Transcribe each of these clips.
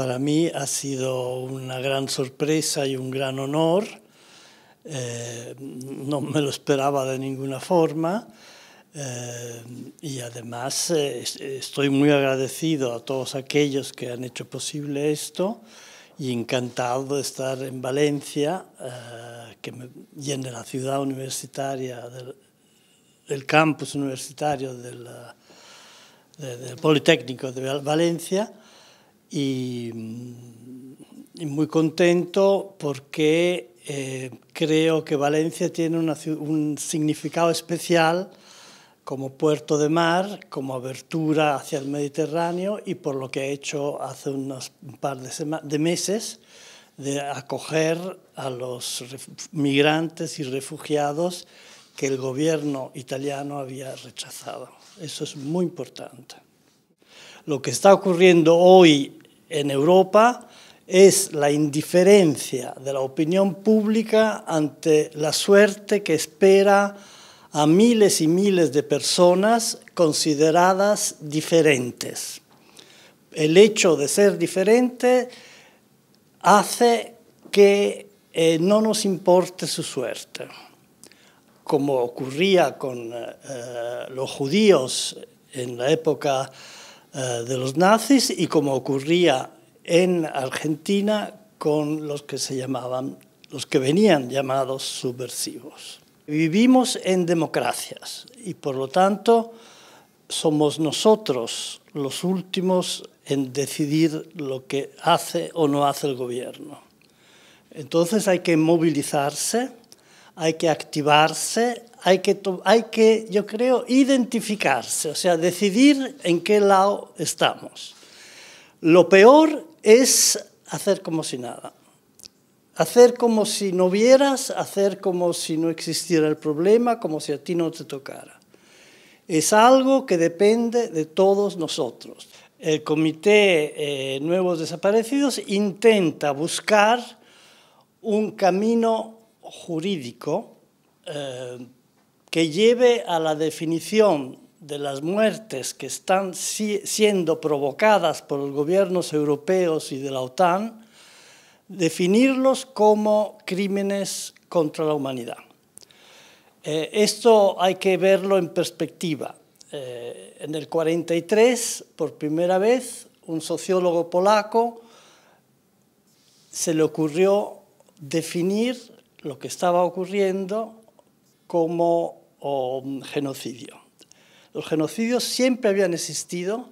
Para mí ha sido una gran sorpresa y un gran honor. Eh, no me lo esperaba de ninguna forma. Eh, y además eh, estoy muy agradecido a todos aquellos que han hecho posible esto y encantado de estar en Valencia que me, y la ciudad universitaria, del, el campus universitario del Politécnico de Valencia, y, muy contento porque eh, creo que Valencia tiene un significado especial como puerto de mar, como abertura hacia el Mediterráneo y por lo que ha hecho hace unos un par de meses de acoger a los migrantes y refugiados que el gobierno italiano había rechazado. Eso es muy importante. Lo que está ocurriendo hoy en Europa es la indiferencia de la opinión pública ante la suerte que espera a miles y miles de personas consideradas diferentes. El hecho de ser diferente hace que eh, no nos importe su suerte, como ocurría con eh, eh, los judíos en la época eh, de los nazis y como ocurría en Argentina con los que se llamaban, los que venían llamados subversivos. Vivimos en democracias y por lo tanto somos nosotros los últimos en decidir lo que hace o no hace el gobierno. Entonces hay que movilizarse hay que activarse, hay que, hay que, yo creo, identificarse, o sea, decidir en qué lado estamos. Lo peor es hacer como si nada. Hacer como si no vieras, hacer como si no existiera el problema, como si a ti no te tocara. Es algo que depende de todos nosotros. El Comité eh, Nuevos Desaparecidos intenta buscar un camino jurídico eh, que lleve a la definición de las muertes que están siendo provocadas por los gobiernos europeos y de la OTAN, definirlos como crímenes contra la humanidad. Eh, esto hay que verlo en perspectiva. Eh, en el 43, por primera vez, un sociólogo polaco se le ocurrió definir lo que estaba ocurriendo como um, genocidio. Los genocidios siempre habían existido,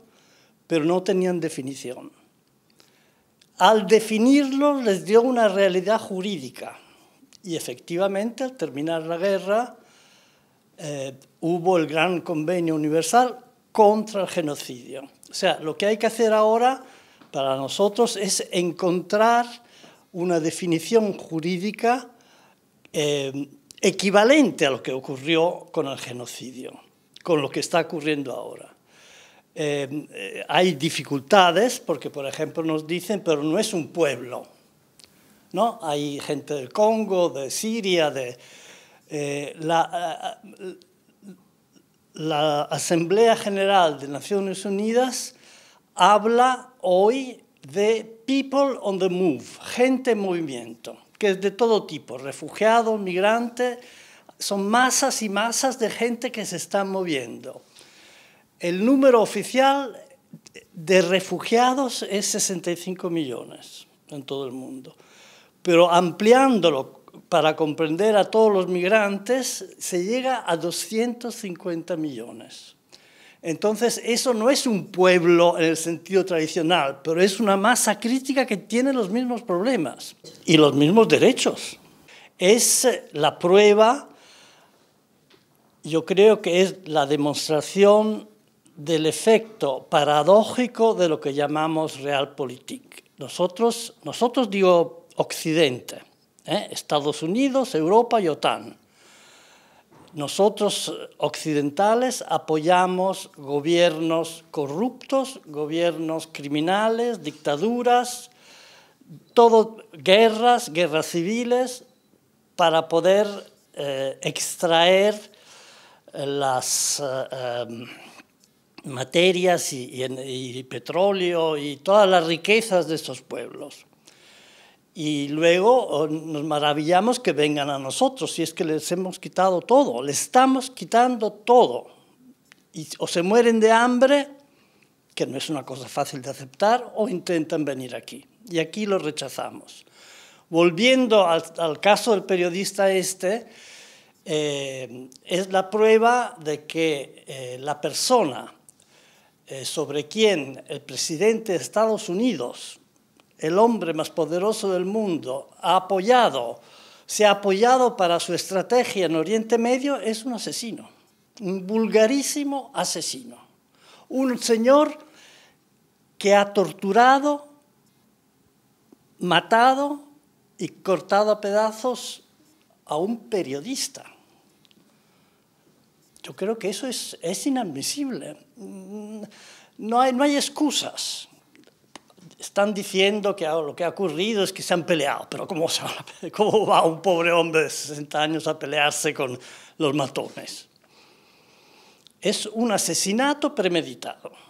pero no tenían definición. Al definirlos les dio una realidad jurídica y efectivamente al terminar la guerra eh, hubo el gran convenio universal contra el genocidio. O sea, lo que hay que hacer ahora para nosotros es encontrar una definición jurídica eh, equivalente a lo que ocurrió con el genocidio, con lo que está ocurriendo ahora. Eh, hay dificultades porque, por ejemplo, nos dicen, pero no es un pueblo. Hay gente del Congo, de Siria, de... Eh, la, la Asamblea General de Naciones Unidas habla hoy de people on the move, gente en movimiento que es de todo tipo, refugiado, migrante, son masas y masas de gente que se están moviendo. El número oficial de refugiados es 65 millones en todo el mundo, pero ampliándolo para comprender a todos los migrantes se llega a 250 millones. Entonces, eso no es un pueblo en el sentido tradicional, pero es una masa crítica que tiene los mismos problemas y los mismos derechos. Es eh, la prueba, yo creo que es la demostración del efecto paradójico de lo que llamamos realpolitik. Nosotros, nosotros digo Occidente, ¿eh? Estados Unidos, Europa y OTAN. Nosotros occidentales apoyamos gobiernos corruptos, gobiernos criminales, dictaduras, todo, guerras, guerras civiles, para poder eh, extraer eh, las eh, em, materias y, petróleo y todas las riquezas de estos pueblos y luego nos maravillamos que vengan a nosotros, si es que les hemos quitado todo, les estamos quitando todo. Y, o se mueren de hambre, que no es una cosa fácil de aceptar, o intentan venir aquí. Y aquí lo rechazamos. Volviendo al, caso del periodista este, eh, es la prueba de que eh, la persona eh, sobre quien el presidente de Estados Unidos el hombre más poderoso del mundo, ha apoyado, se ha apoyado para su estrategia en Oriente Medio, es un asesino, un vulgarísimo asesino. Un señor que ha torturado, matado y cortado a pedazos a un periodista. Yo creo que eso es, inadmisible. Mm, hay, no hay excusas están diciendo que lo que ha ocurrido es que se han peleado, pero ¿cómo, va un pobre hombre de 60 años a pelearse con los matones? Es un asesinato premeditado.